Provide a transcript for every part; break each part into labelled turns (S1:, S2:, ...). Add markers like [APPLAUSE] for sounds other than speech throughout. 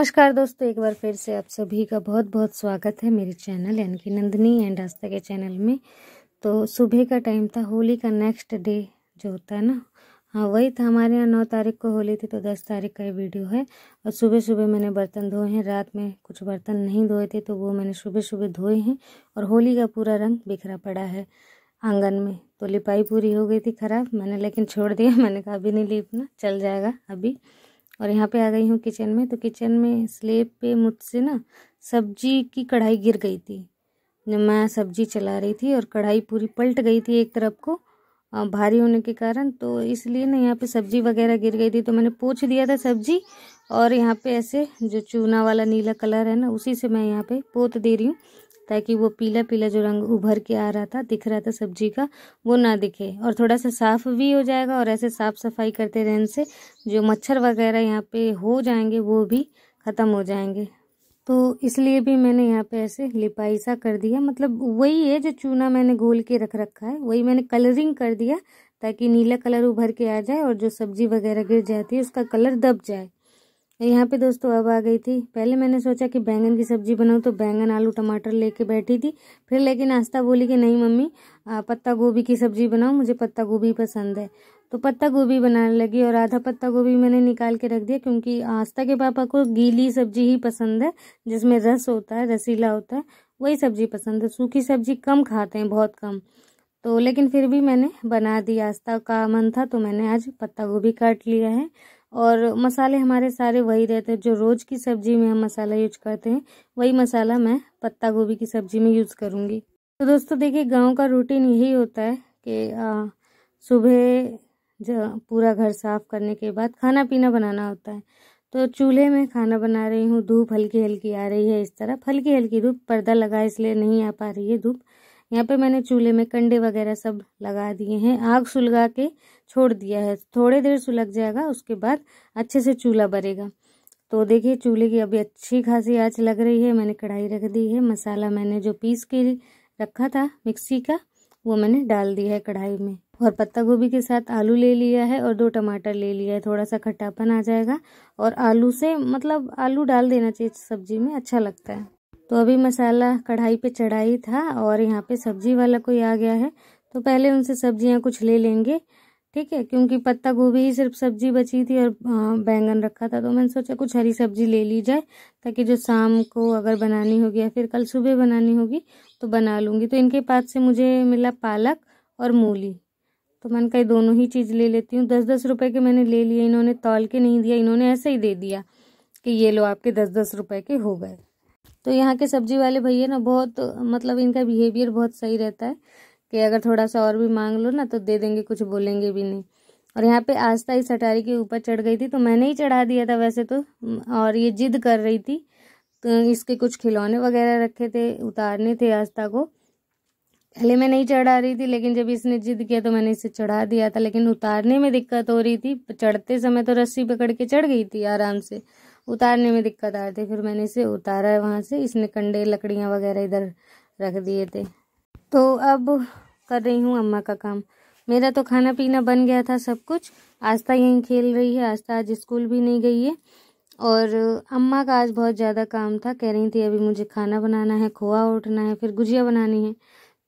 S1: नमस्कार दोस्तों एक बार फिर से आप सभी का बहुत बहुत स्वागत है मेरे चैनल यानी कि नंदनी एंड आस्था के चैनल में तो सुबह का टाइम था होली का नेक्स्ट डे जो होता है ना हाँ वही था हमारे यहाँ नौ तारीख को होली थी तो दस तारीख का ये वीडियो है और सुबह सुबह मैंने बर्तन धोए हैं रात में कुछ बर्तन नहीं धोए थे तो वो मैंने सुबह सुबह धोए हैं और होली का पूरा रंग बिखरा पड़ा है आंगन में तो लिपाई पूरी हो गई थी ख़राब मैंने लेकिन छोड़ दिया [LAUGHS] मैंने कहा अभी नहीं लिपना चल जाएगा अभी और यहाँ पे आ गई हूँ किचन में तो किचन में स्लेब पे मुझसे ना सब्जी की कढ़ाई गिर गई थी जब मैं सब्जी चला रही थी और कढ़ाई पूरी पलट गई थी एक तरफ को भारी होने के कारण तो इसलिए ना यहाँ पे सब्जी वगैरह गिर गई थी तो मैंने पोछ दिया था सब्जी और यहाँ पे ऐसे जो चूना वाला नीला कलर है ना उसी से मैं यहाँ पे पोत दे रही हूँ ताकि वो पीला पीला जो रंग उभर के आ रहा था दिख रहा था सब्जी का वो ना दिखे और थोड़ा सा साफ़ भी हो जाएगा और ऐसे साफ़ सफाई करते रहने से जो मच्छर वगैरह यहाँ पे हो जाएंगे वो भी ख़त्म हो जाएंगे तो इसलिए भी मैंने यहाँ पे ऐसे लिपाई सा कर दिया मतलब वही है जो चूना मैंने घोल के रख रखा है वही मैंने कलरिंग कर दिया ताकि नीला कलर उभर के आ जाए और जो सब्जी वगैरह गिर जाती है उसका कलर दब जाए यहाँ पे दोस्तों अब आ गई थी पहले मैंने सोचा कि बैंगन की सब्जी बनाऊँ तो बैंगन आलू टमाटर लेके बैठी थी फिर लेकिन आस्था बोली कि नहीं मम्मी पत्ता गोभी की सब्जी बनाओ मुझे पत्ता गोभी पसंद है तो पत्ता गोभी बनाने लगी और आधा पत्ता गोभी मैंने निकाल के रख दिया क्योंकि आस्था के पापा को गीली सब्जी ही पसंद है जिसमें रस होता है रसीला होता है वही सब्जी पसंद है सूखी सब्जी कम खाते हैं बहुत कम तो लेकिन फिर भी मैंने बना दी आस्था का मन था तो मैंने आज पत्ता गोभी काट लिया है और मसाले हमारे सारे वही रहते हैं जो रोज़ की सब्ज़ी में हम मसाला यूज करते हैं वही मसाला मैं पत्ता गोभी की सब्ज़ी में यूज़ करूँगी तो दोस्तों देखिए गांव का रूटीन यही होता है कि सुबह पूरा घर साफ करने के बाद खाना पीना बनाना होता है तो चूल्हे में खाना बना रही हूँ धूप हल्की हल्की आ रही है इस तरफ हल्की हल्की धूप पर्दा लगा इसलिए नहीं आ पा रही है धूप यहाँ पे मैंने चूल्हे में कंडे वगैरह सब लगा दिए हैं आग सुलगा के छोड़ दिया है थोड़ी देर सुलग जाएगा उसके बाद अच्छे से चूल्हा भरेगा तो देखिए चूल्हे की अभी अच्छी खासी आँच लग रही है मैंने कढ़ाई रख दी है मसाला मैंने जो पीस के रखा था मिक्सी का वो मैंने डाल दिया है कढ़ाई में और पत्ता गोभी के साथ आलू ले लिया है और दो टमाटर ले लिया है थोड़ा सा खट्टापन आ जाएगा और आलू से मतलब आलू डाल देना चाहिए सब्जी में अच्छा लगता है तो अभी मसाला कढ़ाई पे चढ़ाई था और यहाँ पे सब्जी वाला कोई आ गया है तो पहले उनसे सब्जियाँ कुछ ले लेंगे ठीक है क्योंकि पत्ता गोभी ही सिर्फ सब्जी बची थी और बैंगन रखा था तो मैंने सोचा कुछ हरी सब्जी ले ली जाए ताकि जो शाम को अगर बनानी होगी या फिर कल सुबह बनानी होगी तो बना लूँगी तो इनके पास से मुझे मिला पालक और मूली तो मैंने कहा दोनों ही चीज़ ले लेती हूँ दस दस रुपये के मैंने ले लिए इन्होंने तौल के नहीं दिया इन्होंने ऐसे ही दे दिया कि ये लो आपके दस दस रुपये के हो गए तो यहाँ के सब्जी वाले भैया ना बहुत मतलब इनका बिहेवियर बहुत सही रहता है कि अगर थोड़ा सा और भी मांग लो ना तो दे देंगे कुछ बोलेंगे भी नहीं और यहाँ पे आस्था इस अटारी के ऊपर चढ़ गई थी तो मैंने ही चढ़ा दिया था वैसे तो और ये जिद कर रही थी तो इसके कुछ खिलौने वगैरह रखे थे उतारने थे आस्था को पहले मैं नहीं चढ़ा रही थी लेकिन जब इसने जिद किया तो मैंने इसे चढ़ा दिया था लेकिन उतारने में दिक्कत हो रही थी चढ़ते समय तो रस्सी पकड़ के चढ़ गई थी आराम से उतारने में दिक्कत आ रही थी फिर मैंने इसे उतारा है वहाँ से इसने कंडे लकड़ियाँ वगैरह इधर रख दिए थे तो अब कर रही हूँ अम्मा का काम मेरा तो खाना पीना बन गया था सब कुछ आस्था यहीं खेल रही है आस्था आज स्कूल भी नहीं गई है और अम्मा का आज बहुत ज़्यादा काम था कह रही थी अभी मुझे खाना बनाना है खोआ उठना है फिर गुजिया बनानी है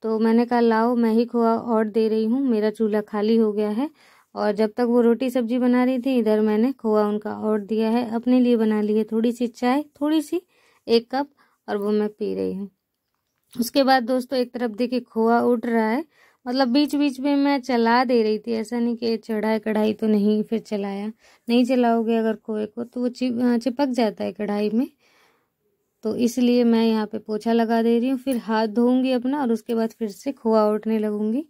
S1: तो मैंने कहा लाओ मैं ही खोआ और दे रही हूँ मेरा चूल्हा खाली हो गया है और जब तक वो रोटी सब्जी बना रही थी इधर मैंने खोआ उनका और दिया है अपने लिए बना ली है थोड़ी सी चाय थोड़ी सी एक कप और वो मैं पी रही हूँ उसके बाद दोस्तों एक तरफ देखिए खोआ उठ रहा है मतलब बीच बीच में मैं चला दे रही थी ऐसा नहीं कि चढ़ाई कढ़ाई तो नहीं फिर चलाया नहीं चलाओगे अगर खोए को तो वो चिपक जाता है कढ़ाई में तो इसलिए मैं यहाँ पे पोछा लगा दे रही हूँ फिर हाथ धोऊंगी अपना और उसके बाद फिर से खोआ उठने लगूंगी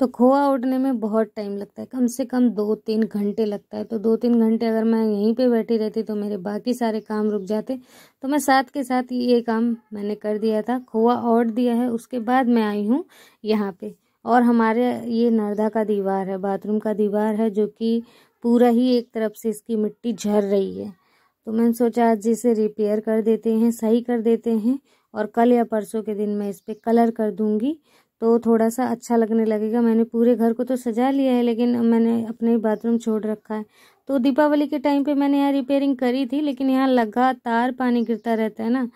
S1: तो खोआ उठने में बहुत टाइम लगता है कम से कम दो तीन घंटे लगता है तो दो तीन घंटे अगर मैं यहीं पे बैठी रहती तो मेरे बाकी सारे काम रुक जाते तो मैं साथ के साथ ये काम मैंने कर दिया था खोआ ओट दिया है उसके बाद मैं आई हूँ यहाँ पे और हमारे ये नर्दा का दीवार है बाथरूम का दीवार है जो कि पूरा ही एक तरफ से इसकी मिट्टी झर रही है तो मैंने सोचा आज इसे रिपेयर कर देते हैं सही कर देते हैं और कल या परसों के दिन मैं इस पर कलर कर दूँगी तो थोड़ा सा अच्छा लगने लगेगा मैंने पूरे घर को तो सजा लिया है लेकिन मैंने अपने बाथरूम छोड़ रखा है तो दीपावली के टाइम पे मैंने यहाँ रिपेयरिंग करी थी लेकिन यहाँ लगातार पानी गिरता रहता है ना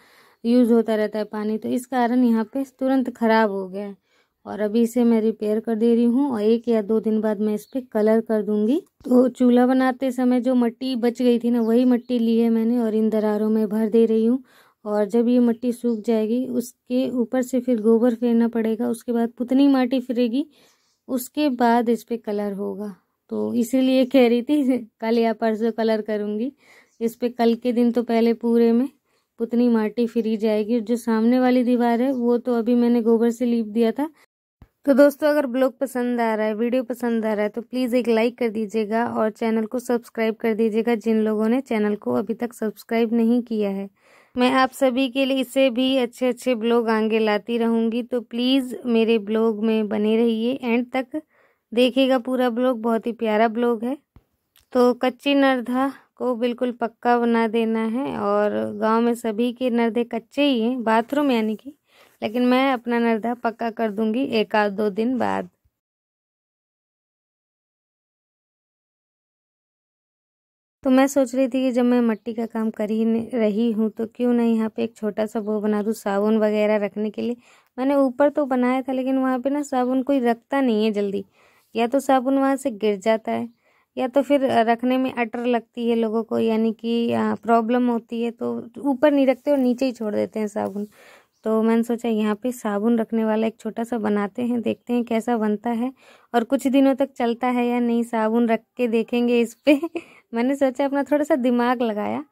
S1: यूज़ होता रहता है पानी तो इस कारण यहाँ पे तुरंत ख़राब हो गया है और अभी इसे मैं रिपेयर कर दे रही हूँ और एक या दो दिन बाद मैं इस पर कलर कर दूंगी तो चूल्हा बनाते समय जो मट्टी बच गई थी ना वही मट्टी ली है मैंने और इन दरारों में भर दे रही हूँ और जब ये मिट्टी सूख जाएगी उसके ऊपर से फिर गोबर फेरना पड़ेगा उसके बाद पुतनी माटी फिरेगी उसके बाद इस पर कलर होगा तो इसीलिए कह रही थी [LAUGHS] कल या परसों कलर करूँगी इस पर कल के दिन तो पहले पूरे में पुतनी माटी फिरी जाएगी जो सामने वाली दीवार है वो तो अभी मैंने गोबर से लीप दिया था तो दोस्तों अगर ब्लॉग पसंद आ रहा है वीडियो पसंद आ रहा है तो प्लीज़ एक लाइक कर दीजिएगा और चैनल को सब्सक्राइब कर दीजिएगा जिन लोगों ने चैनल को अभी तक सब्सक्राइब नहीं किया है मैं आप सभी के लिए इससे भी अच्छे अच्छे ब्लॉग आगे लाती रहूँगी तो प्लीज़ मेरे ब्लॉग में बने रहिए एंड तक देखिएगा पूरा ब्लॉग बहुत ही प्यारा ब्लॉग है तो कच्ची नर्धा को बिल्कुल पक्का बना देना है और गांव में सभी के नर्दे कच्चे ही हैं बाथरूम यानी कि लेकिन मैं अपना नर्दा पक्का कर दूँगी एक आध दो दिन बाद तो मैं सोच रही थी कि जब मैं मट्टी का काम कर ही रही हूँ तो क्यों ना यहाँ पे एक छोटा सा वो बना दूँ साबुन वगैरह रखने के लिए मैंने ऊपर तो बनाया था लेकिन वहाँ पे ना साबुन कोई रखता नहीं है जल्दी या तो साबुन वहाँ से गिर जाता है या तो फिर रखने में अटर लगती है लोगों को यानी कि प्रॉब्लम होती है तो ऊपर नहीं रखते और नीचे ही छोड़ देते हैं साबुन तो मैंने सोचा यहाँ पे साबुन रखने वाला एक छोटा सा बनाते हैं देखते हैं कैसा बनता है और कुछ दिनों तक चलता है या नहीं साबुन रख के देखेंगे इस पर मैंने सोचा अपना थोड़ा सा दिमाग लगाया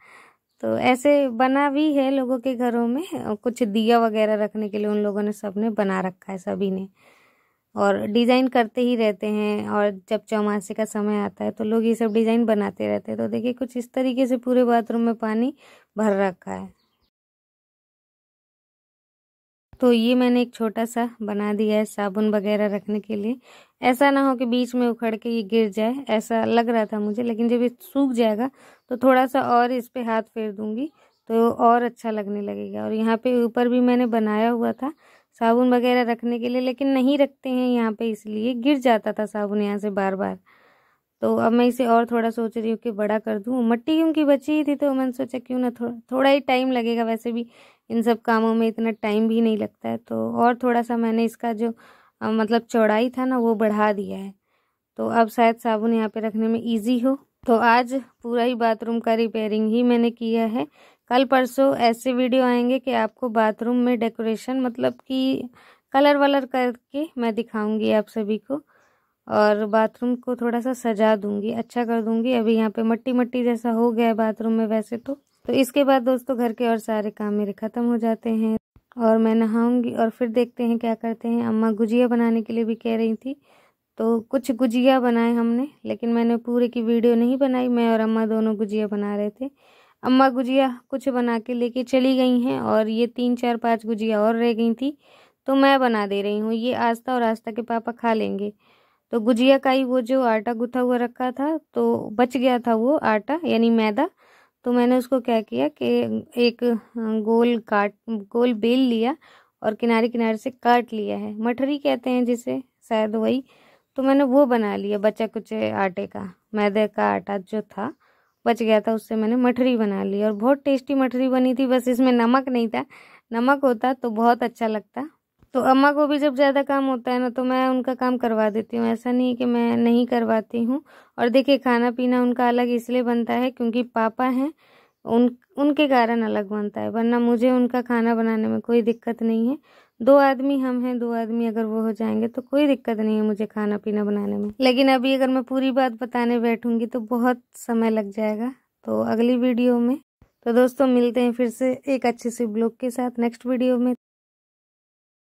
S1: तो ऐसे बना भी है लोगों के घरों में कुछ दिया वगैरह रखने के लिए उन लोगों ने सब ने बना रखा है सभी ने और डिज़ाइन करते ही रहते हैं और जब चौमासे का समय आता है तो लोग ये सब डिज़ाइन बनाते रहते हैं तो देखिए कुछ इस तरीके से पूरे बाथरूम में पानी भर रखा है तो ये मैंने एक छोटा सा बना दिया है साबुन वगैरह रखने के लिए ऐसा ना हो कि बीच में उखड़ के ये गिर जाए ऐसा लग रहा था मुझे लेकिन जब ये सूख जाएगा तो थोड़ा सा और इस पर हाथ फेर दूँगी तो और अच्छा लगने लगेगा और यहाँ पे ऊपर भी मैंने बनाया हुआ था साबुन वगैरह रखने के लिए लेकिन नहीं रखते हैं यहाँ पर इसलिए गिर जाता था साबुन यहाँ से बार बार तो अब मैं इसे और थोड़ा सोच रही हूँ कि बड़ा कर दूँ मट्टी क्योंकि बची ही थी तो मैंने सोचा क्यों ना थोड़ा थोड़ा ही टाइम लगेगा वैसे भी इन सब कामों में इतना टाइम भी नहीं लगता है तो और थोड़ा सा मैंने इसका जो मतलब चौड़ाई था ना वो बढ़ा दिया है तो अब शायद साबुन यहाँ पे रखने में इजी हो तो आज पूरा ही बाथरूम का रिपेयरिंग ही मैंने किया है कल परसों ऐसे वीडियो आएंगे कि आपको बाथरूम में डेकोरेशन मतलब कि कलर वलर करके मैं दिखाऊंगी आप सभी को और बाथरूम को थोड़ा सा सजा दूंगी अच्छा कर दूंगी अभी यहाँ पे मट्टी मट्टी जैसा हो गया है बाथरूम में वैसे तो तो इसके बाद दोस्तों घर के और सारे काम मेरे ख़त्म हो जाते हैं और मैं नहाऊंगी और फिर देखते हैं क्या करते हैं अम्मा गुजिया बनाने के लिए भी कह रही थी तो कुछ गुजिया बनाए हमने लेकिन मैंने पूरे की वीडियो नहीं बनाई मैं और अम्मा दोनों गुजिया बना रहे थे अम्मा गुजिया कुछ बना के लेके चली गई हैं और ये तीन चार पाँच गुजिया और रह गई थी तो मैं बना दे रही हूँ ये आस्था और आस्था के पापा खा लेंगे तो गुजिया का ही वो जो आटा गुथा हुआ रखा था तो बच गया था वो आटा यानी मैदा तो मैंने उसको क्या किया कि एक गोल काट गोल बेल लिया और किनारे किनारे से काट लिया है मठरी कहते हैं जिसे शायद वही तो मैंने वो बना लिया बचा कुछ आटे का मैदे का आटा जो था बच गया था उससे मैंने मठरी बना ली और बहुत टेस्टी मठरी बनी थी बस इसमें नमक नहीं था नमक होता तो बहुत अच्छा लगता तो अम्मा को भी जब ज़्यादा काम होता है ना तो मैं उनका काम करवा देती हूँ ऐसा नहीं कि मैं नहीं करवाती हूँ और देखिए खाना पीना उनका अलग इसलिए बनता है क्योंकि पापा हैं उन उनके कारण अलग बनता है वरना मुझे उनका खाना बनाने में कोई दिक्कत नहीं है दो आदमी हम हैं दो आदमी अगर वो हो जाएंगे तो कोई दिक्कत नहीं है मुझे खाना पीना बनाने में लेकिन अभी अगर मैं पूरी बात बताने बैठूँगी तो बहुत समय लग जाएगा तो अगली वीडियो में तो दोस्तों मिलते हैं फिर से एक अच्छे से ब्लॉग के साथ नेक्स्ट वीडियो में